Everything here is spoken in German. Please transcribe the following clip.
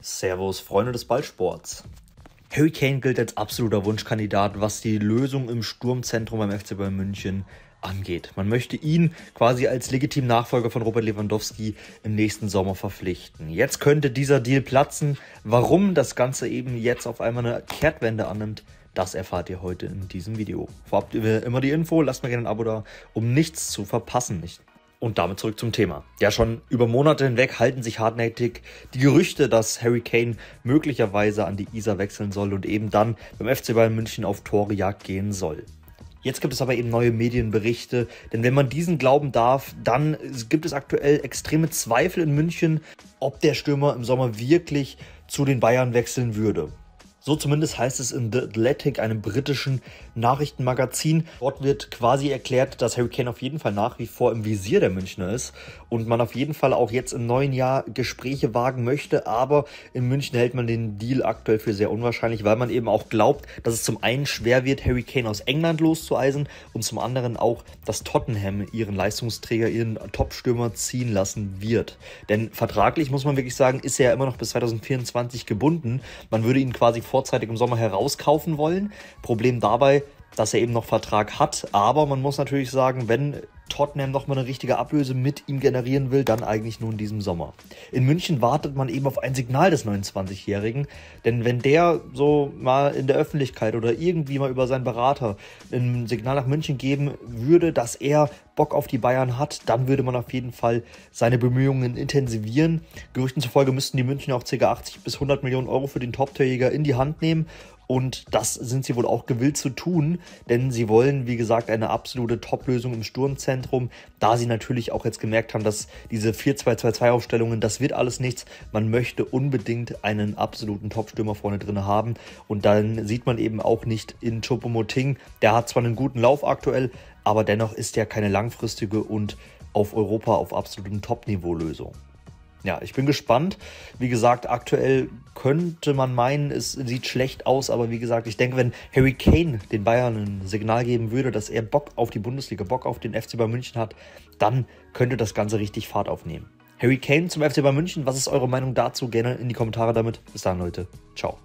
Servus, Freunde des Ballsports. Harry Kane gilt als absoluter Wunschkandidat, was die Lösung im Sturmzentrum beim FC Bayern München angeht. Man möchte ihn quasi als legitimen Nachfolger von Robert Lewandowski im nächsten Sommer verpflichten. Jetzt könnte dieser Deal platzen. Warum das Ganze eben jetzt auf einmal eine Kehrtwende annimmt, das erfahrt ihr heute in diesem Video. Vorab äh, immer die Info, lasst mir gerne ein Abo da, um nichts zu verpassen. Ich und damit zurück zum Thema. Ja, schon über Monate hinweg halten sich hartnäckig die Gerüchte, dass Harry Kane möglicherweise an die Isar wechseln soll und eben dann beim FC Bayern München auf Torejagd gehen soll. Jetzt gibt es aber eben neue Medienberichte, denn wenn man diesen glauben darf, dann gibt es aktuell extreme Zweifel in München, ob der Stürmer im Sommer wirklich zu den Bayern wechseln würde. So zumindest heißt es in The Athletic, einem britischen Nachrichtenmagazin. Dort wird quasi erklärt, dass Harry Kane auf jeden Fall nach wie vor im Visier der Münchner ist und man auf jeden Fall auch jetzt im neuen Jahr Gespräche wagen möchte. Aber in München hält man den Deal aktuell für sehr unwahrscheinlich, weil man eben auch glaubt, dass es zum einen schwer wird, Harry Kane aus England loszueisen und zum anderen auch, dass Tottenham ihren Leistungsträger, ihren Topstürmer ziehen lassen wird. Denn vertraglich muss man wirklich sagen, ist er ja immer noch bis 2024 gebunden. Man würde ihn quasi vorzeitig im Sommer herauskaufen wollen. Problem dabei, dass er eben noch Vertrag hat. Aber man muss natürlich sagen, wenn Tottenham nochmal eine richtige Ablöse mit ihm generieren will, dann eigentlich nur in diesem Sommer. In München wartet man eben auf ein Signal des 29-Jährigen, denn wenn der so mal in der Öffentlichkeit oder irgendwie mal über seinen Berater ein Signal nach München geben würde, dass er Bock auf die Bayern hat, dann würde man auf jeden Fall seine Bemühungen intensivieren. Gerüchten zufolge müssten die München auch ca. 80 bis 100 Millionen Euro für den Top-Torjäger in die Hand nehmen. Und das sind sie wohl auch gewillt zu tun, denn sie wollen, wie gesagt, eine absolute Top-Lösung im Sturmzentrum, da sie natürlich auch jetzt gemerkt haben, dass diese 4-2-2-2-Aufstellungen, das wird alles nichts. Man möchte unbedingt einen absoluten Top-Stürmer vorne drin haben. Und dann sieht man eben auch nicht in Chopomoting, der hat zwar einen guten Lauf aktuell, aber dennoch ist er keine langfristige und auf Europa auf absolutem Top-Niveau Lösung. Ja, ich bin gespannt. Wie gesagt, aktuell könnte man meinen, es sieht schlecht aus, aber wie gesagt, ich denke, wenn Harry Kane den Bayern ein Signal geben würde, dass er Bock auf die Bundesliga, Bock auf den FC Bayern München hat, dann könnte das Ganze richtig Fahrt aufnehmen. Harry Kane zum FC Bayern München, was ist eure Meinung dazu? Gerne in die Kommentare damit. Bis dann, Leute. Ciao.